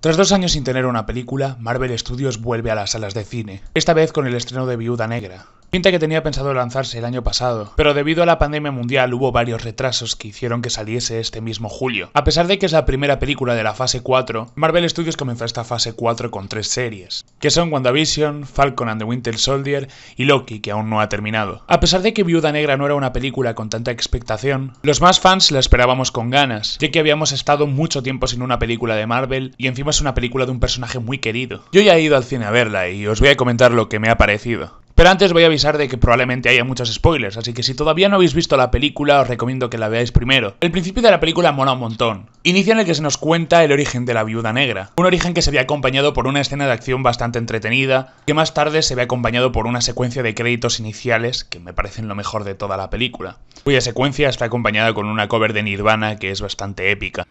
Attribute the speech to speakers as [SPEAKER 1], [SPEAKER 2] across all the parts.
[SPEAKER 1] Tras dos años sin tener una película, Marvel Studios vuelve a las salas de cine, esta vez con el estreno de Viuda Negra, pinta que tenía pensado lanzarse el año pasado, pero debido a la pandemia mundial hubo varios retrasos que hicieron que saliese este mismo julio. A pesar de que es la primera película de la fase 4, Marvel Studios comenzó esta fase 4 con tres series, que son WandaVision, Falcon and the Winter Soldier y Loki, que aún no ha terminado. A pesar de que Viuda Negra no era una película con tanta expectación, los más fans la esperábamos con ganas, ya que habíamos estado mucho tiempo sin una película de Marvel y encima es una película de un personaje muy querido. Yo ya he ido al cine a verla y os voy a comentar lo que me ha parecido. Pero antes voy a avisar de que probablemente haya muchos spoilers, así que si todavía no habéis visto la película os recomiendo que la veáis primero. El principio de la película mola un montón. Inicia en el que se nos cuenta el origen de la viuda negra, un origen que se ve acompañado por una escena de acción bastante entretenida, que más tarde se ve acompañado por una secuencia de créditos iniciales que me parecen lo mejor de toda la película, cuya secuencia está acompañada con una cover de Nirvana que es bastante épica.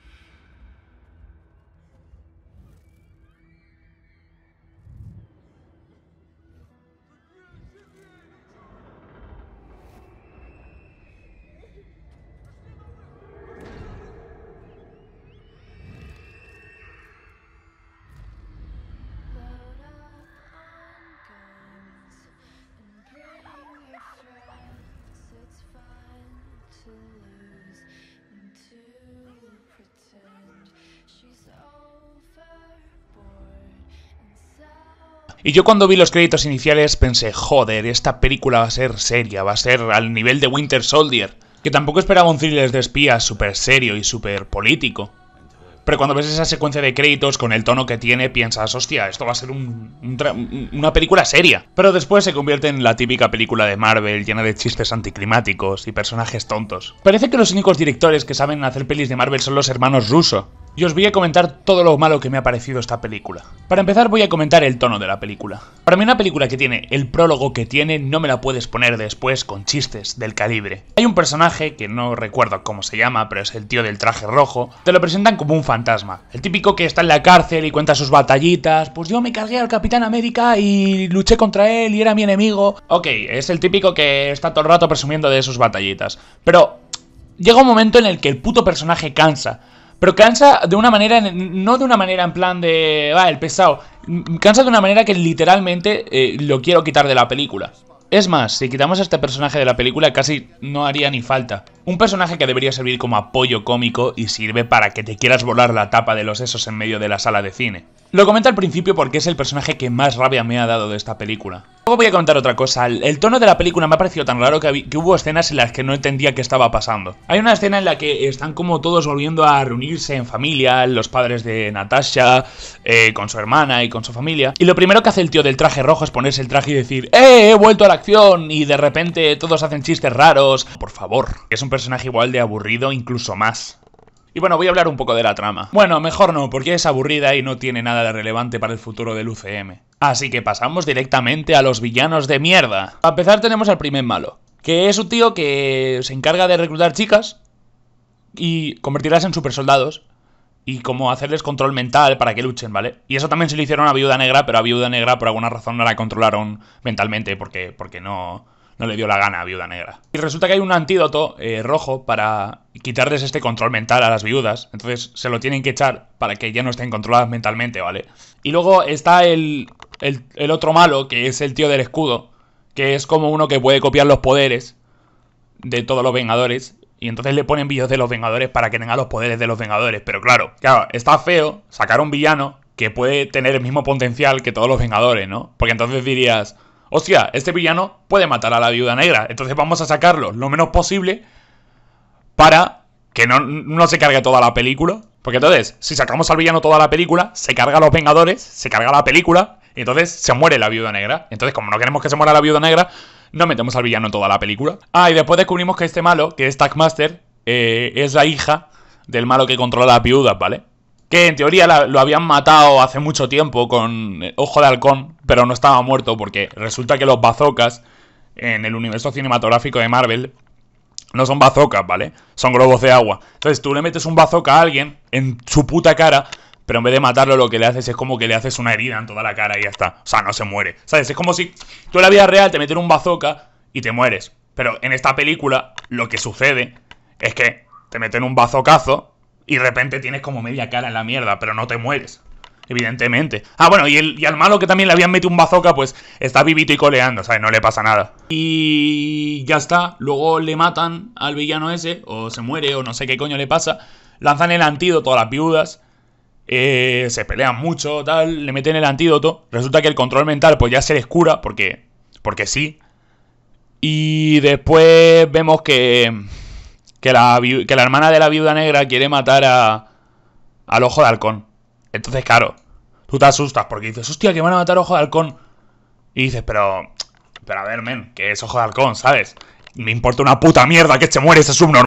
[SPEAKER 1] Y yo cuando vi los créditos iniciales pensé, joder, esta película va a ser seria, va a ser al nivel de Winter Soldier, que tampoco esperaba un thriller de espías súper serio y súper político. Pero cuando ves esa secuencia de créditos con el tono que tiene, piensas, hostia, esto va a ser una película seria. Pero después se convierte en la típica película de Marvel llena de chistes anticlimáticos y personajes tontos. Parece que los únicos directores que saben hacer pelis de Marvel son los hermanos Russo y os voy a comentar todo lo malo que me ha parecido esta película. Para empezar voy a comentar el tono de la película. Para mí una película que tiene el prólogo que tiene no me la puedes poner después con chistes del calibre. Hay un personaje que no recuerdo cómo se llama, pero es el tío del traje rojo, te lo presentan como un fantasma. El típico que está en la cárcel y cuenta sus batallitas, pues yo me cargué al Capitán América y luché contra él y era mi enemigo. Ok, es el típico que está todo el rato presumiendo de sus batallitas. Pero llega un momento en el que el puto personaje cansa. Pero cansa de una manera, no de una manera en plan de, va, el pesado. Cansa de una manera que literalmente eh, lo quiero quitar de la película. Es más, si quitamos este personaje de la película casi no haría ni falta. Un personaje que debería servir como apoyo cómico y sirve para que te quieras volar la tapa de los sesos en medio de la sala de cine. Lo comento al principio porque es el personaje que más rabia me ha dado de esta película. Luego voy a contar otra cosa, el, tono de la película me ha parecido tan raro que, hubo escenas en las que no entendía qué estaba pasando. Hay una escena en la que están como todos volviendo a reunirse en familia, los padres de Natasha, eh, con su hermana y con su familia, y lo primero que hace el tío del traje rojo es ponerse el traje y decir ¡Eh, he vuelto a la acción! y de repente todos hacen chistes raros. Por favor, es un personaje igual de aburrido, incluso más. Y bueno, voy a hablar un poco de la trama. Bueno, mejor no, porque es aburrida y no tiene nada de relevante para el futuro del UCM. Así que pasamos directamente a los villanos de mierda. A empezar tenemos al primer malo, que es un tío que se encarga de reclutar chicas y convertirlas en supersoldados y como hacerles control mental para que luchen, ¿vale? Y eso también se lo hicieron a Viuda Negra, pero a Viuda Negra por alguna razón no la controlaron mentalmente porque porque no no le dio la gana a Viuda Negra. Y resulta que hay un antídoto eh, rojo para quitarles este control mental a las viudas. Entonces se lo tienen que echar para que ya no estén controladas mentalmente, ¿vale? Y luego está el, el, otro malo, que es el tío del escudo, que es como uno que puede copiar los poderes de todos los Vengadores. Y entonces le ponen vídeos de los Vengadores para que tenga los poderes de los Vengadores. Pero claro, claro, está feo sacar un villano que puede tener el mismo potencial que todos los Vengadores, ¿no? Porque entonces dirías, Hostia, este villano puede matar a la viuda negra. Entonces vamos a sacarlo lo menos posible para que no, se cargue toda la película. Porque entonces, si sacamos al villano toda la película, se carga a los Vengadores, se carga la película, y entonces se muere la viuda negra. Entonces, como no queremos que se muera la viuda negra, no metemos al villano en toda la película. Ah, y después descubrimos que este malo, que es Tagmaster, eh, es la hija del malo que controla las viudas, ¿vale? que en teoría lo habían matado hace mucho tiempo con eh, Ojo de Halcón, pero no estaba muerto porque resulta que los bazocas en el universo cinematográfico de Marvel no son bazocas, ¿vale? Son globos de agua. Entonces tú le metes un bazoca a alguien en su puta cara, pero en vez de matarlo lo que le haces es como que le haces una herida en toda la cara y ya está. O sea, no se muere. ¿Sabes? Es como si tú en la vida real te metes un bazoca y te mueres. Pero en esta película lo que sucede es que te meten un bazocazo y de repente tienes como media cara en la mierda, pero no te mueres. Evidentemente. Ah, bueno, y, el, al malo que también le habían metido un bazooka, pues está vivito y coleando, ¿sabes? No le pasa nada. Y ya está. Luego le matan al villano ese, o se muere, o no sé qué coño le pasa. Lanzan el antídoto a las viudas. Eh, se pelean mucho, tal, le meten el antídoto. Resulta que el control mental, pues ya se les cura, porque. Porque sí. Y después vemos que que la, que la hermana de la viuda negra quiere matar a, al ojo de halcón. Entonces, claro, tú te asustas porque dices, hostia, que van a matar ojo de halcón. Y dices, pero, pero a ver, men, que es ojo de halcón, ¿sabes? Me importa una puta mierda que se este muere ese subnormal.